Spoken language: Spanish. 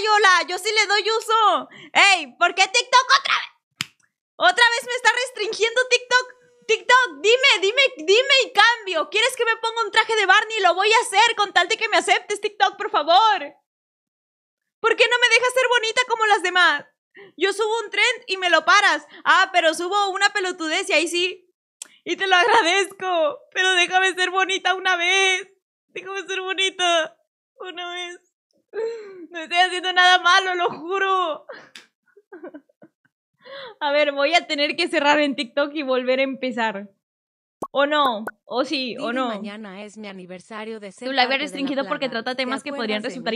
Yola, yo sí le doy uso. ¡Ey! ¿Por qué TikTok otra vez? ¿Otra vez me está restringiendo TikTok? TikTok, dime, dime, dime y cambio. ¿Quieres que me ponga un traje de Barney? Lo voy a hacer con tal de que me aceptes, TikTok, por favor. ¿Por qué no me dejas ser bonita como las demás? Yo subo un trend y me lo paras. Ah, pero subo una pelotudez y ahí sí. Y te lo agradezco. Pero déjame ser bonita una vez. Déjame ser bonita una vez. No estoy haciendo nada malo, lo juro. A ver, voy a tener que cerrar en TikTok y volver a empezar. ¿O no? ¿O sí? ¿O no? Mañana es mi aniversario de ser Tu live restringido porque trata temas que podrían resultar